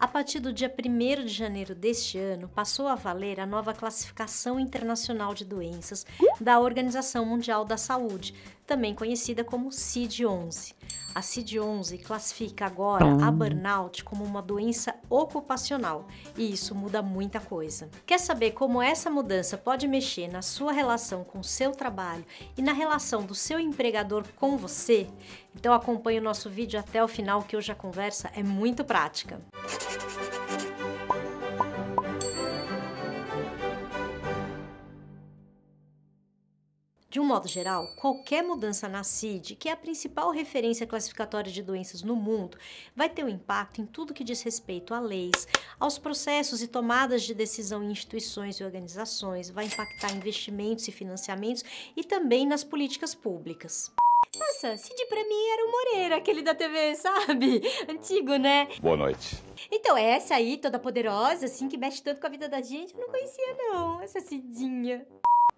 A partir do dia 1 de janeiro deste ano, passou a valer a nova Classificação Internacional de Doenças da Organização Mundial da Saúde, também conhecida como CID-11. A CID-11 classifica agora a hum. burnout como uma doença ocupacional, e isso muda muita coisa. Quer saber como essa mudança pode mexer na sua relação com o seu trabalho e na relação do seu empregador com você? Então acompanhe o nosso vídeo até o final que hoje a conversa é muito prática. Música De um modo geral, qualquer mudança na CID, que é a principal referência classificatória de doenças no mundo, vai ter um impacto em tudo que diz respeito a leis, aos processos e tomadas de decisão em instituições e organizações, vai impactar investimentos e financiamentos e também nas políticas públicas. Nossa, Cid pra mim era o Moreira, aquele da TV, sabe? Antigo, né? Boa noite. Então, é essa aí, toda poderosa, assim, que mexe tanto com a vida da gente, eu não conhecia, não, essa Cidinha.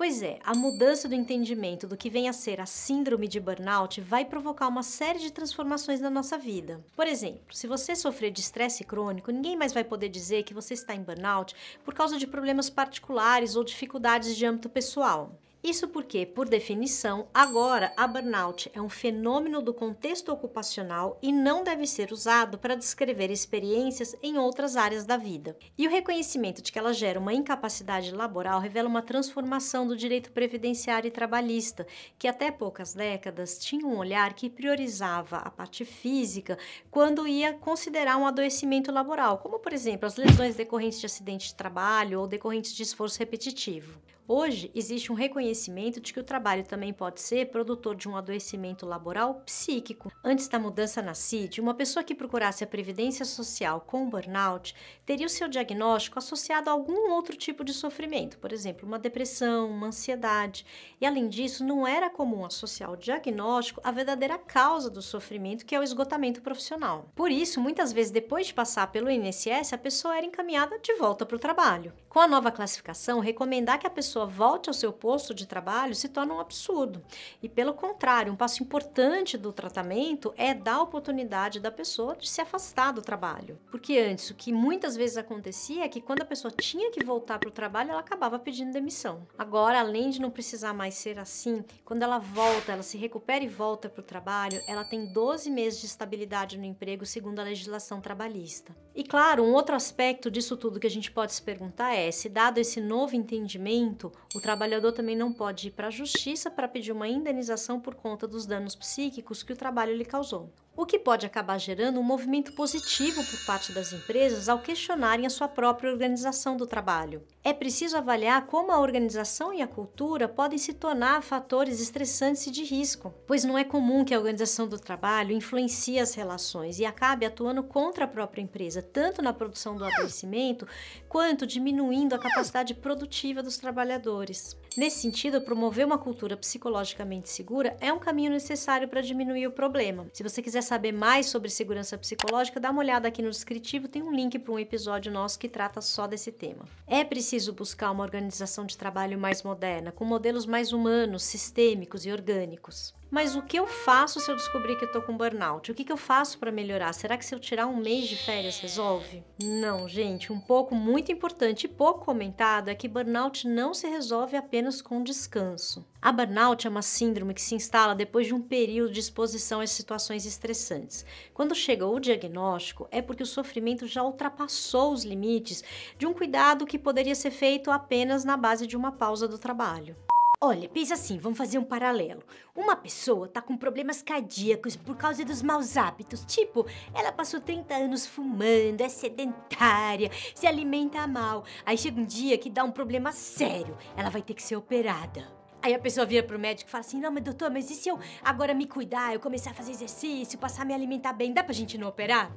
Pois é, a mudança do entendimento do que vem a ser a síndrome de burnout vai provocar uma série de transformações na nossa vida. Por exemplo, se você sofrer de estresse crônico, ninguém mais vai poder dizer que você está em burnout por causa de problemas particulares ou dificuldades de âmbito pessoal. Isso porque, por definição, agora a burnout é um fenômeno do contexto ocupacional e não deve ser usado para descrever experiências em outras áreas da vida. E o reconhecimento de que ela gera uma incapacidade laboral revela uma transformação do direito previdenciário e trabalhista, que até poucas décadas tinha um olhar que priorizava a parte física quando ia considerar um adoecimento laboral, como por exemplo as lesões decorrentes de acidente de trabalho ou decorrentes de esforço repetitivo. Hoje, existe um reconhecimento de que o trabalho também pode ser produtor de um adoecimento laboral psíquico. Antes da mudança na CID, uma pessoa que procurasse a Previdência Social com burnout teria o seu diagnóstico associado a algum outro tipo de sofrimento, por exemplo, uma depressão, uma ansiedade. E além disso, não era comum associar o diagnóstico à verdadeira causa do sofrimento, que é o esgotamento profissional. Por isso, muitas vezes, depois de passar pelo INSS, a pessoa era encaminhada de volta para o trabalho. Com a nova classificação, recomendar que a pessoa pessoa volte ao seu posto de trabalho se torna um absurdo. E pelo contrário, um passo importante do tratamento é dar a oportunidade da pessoa de se afastar do trabalho. Porque antes, o que muitas vezes acontecia é que quando a pessoa tinha que voltar para o trabalho, ela acabava pedindo demissão. Agora, além de não precisar mais ser assim, quando ela volta, ela se recupera e volta para o trabalho, ela tem 12 meses de estabilidade no emprego, segundo a legislação trabalhista. E claro, um outro aspecto disso tudo que a gente pode se perguntar é: se dado esse novo entendimento, o trabalhador também não pode ir para a justiça para pedir uma indenização por conta dos danos psíquicos que o trabalho lhe causou o que pode acabar gerando um movimento positivo por parte das empresas ao questionarem a sua própria organização do trabalho. É preciso avaliar como a organização e a cultura podem se tornar fatores estressantes e de risco, pois não é comum que a organização do trabalho influencie as relações e acabe atuando contra a própria empresa, tanto na produção do adoecimento quanto diminuindo a capacidade produtiva dos trabalhadores. Nesse sentido, promover uma cultura psicologicamente segura é um caminho necessário para diminuir o problema. Se você quiser quiser saber mais sobre segurança psicológica, dá uma olhada aqui no descritivo, tem um link para um episódio nosso que trata só desse tema. É preciso buscar uma organização de trabalho mais moderna, com modelos mais humanos, sistêmicos e orgânicos. Mas o que eu faço se eu descobrir que estou com burnout? O que, que eu faço para melhorar? Será que se eu tirar um mês de férias resolve? Não, gente, um pouco muito importante e pouco comentado é que burnout não se resolve apenas com descanso. A burnout é uma síndrome que se instala depois de um período de exposição às situações estressantes. Quando chega o diagnóstico, é porque o sofrimento já ultrapassou os limites de um cuidado que poderia ser feito apenas na base de uma pausa do trabalho. Olha, pensa assim, vamos fazer um paralelo. Uma pessoa tá com problemas cardíacos por causa dos maus hábitos. Tipo, ela passou 30 anos fumando, é sedentária, se alimenta mal. Aí chega um dia que dá um problema sério. Ela vai ter que ser operada. Aí a pessoa vira pro médico e fala assim: Não, mas doutor, mas e se eu agora me cuidar, eu começar a fazer exercício, passar a me alimentar bem? Dá pra gente não operar?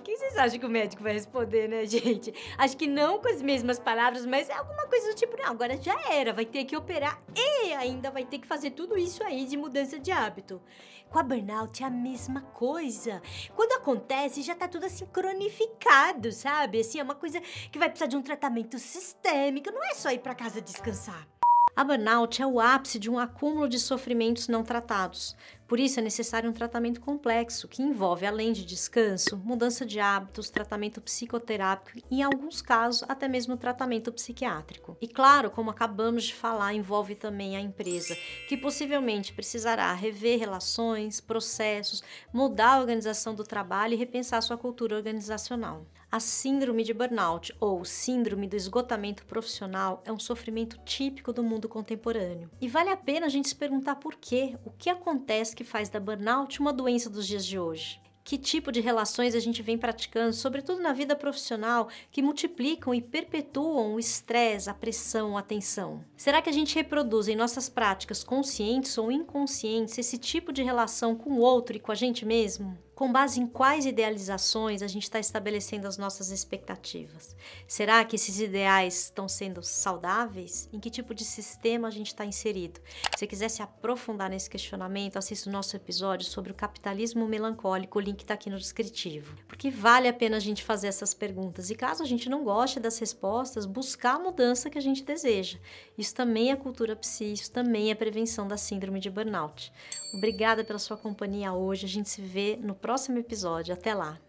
Que vocês acham que o médico vai responder, né, gente? Acho que não com as mesmas palavras, mas é alguma coisa do tipo, não, agora já era, vai ter que operar e ainda vai ter que fazer tudo isso aí de mudança de hábito. Com a burnout é a mesma coisa. Quando acontece, já tá tudo assim cronificado, sabe? Assim, é uma coisa que vai precisar de um tratamento sistêmico, não é só ir para casa descansar. A burnout é o ápice de um acúmulo de sofrimentos não tratados. Por isso é necessário um tratamento complexo, que envolve, além de descanso, mudança de hábitos, tratamento psicoterápico e, em alguns casos, até mesmo tratamento psiquiátrico. E claro, como acabamos de falar, envolve também a empresa, que possivelmente precisará rever relações, processos, mudar a organização do trabalho e repensar sua cultura organizacional. A síndrome de burnout, ou síndrome do esgotamento profissional, é um sofrimento típico do mundo contemporâneo. E vale a pena a gente se perguntar por quê, o que acontece que faz da burnout uma doença dos dias de hoje que tipo de relações a gente vem praticando, sobretudo na vida profissional, que multiplicam e perpetuam o estresse, a pressão, a tensão? Será que a gente reproduz em nossas práticas conscientes ou inconscientes esse tipo de relação com o outro e com a gente mesmo? Com base em quais idealizações a gente está estabelecendo as nossas expectativas? Será que esses ideais estão sendo saudáveis? Em que tipo de sistema a gente está inserido? Se quiser se aprofundar nesse questionamento, assista o nosso episódio sobre o capitalismo melancólico, o link está aqui no descritivo. Porque vale a pena a gente fazer essas perguntas e caso a gente não goste das respostas, buscar a mudança que a gente deseja. Isso também é cultura psi, isso também é prevenção da síndrome de burnout. Obrigada pela sua companhia hoje. A gente se vê no próximo episódio. Até lá!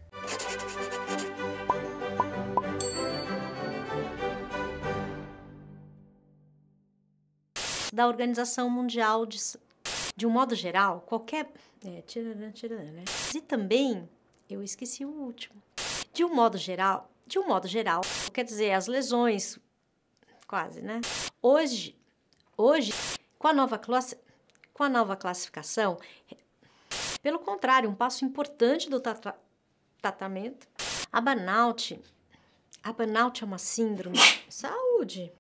Da Organização Mundial de. De um modo geral, qualquer. É, tira, né? E também, eu esqueci o último. De um modo geral, de um modo geral, quer dizer, as lesões, quase, né? Hoje, hoje, com a nova classe. Com a nova classificação, pelo contrário, um passo importante do tratamento. A burnout, a burnout é uma síndrome. Saúde!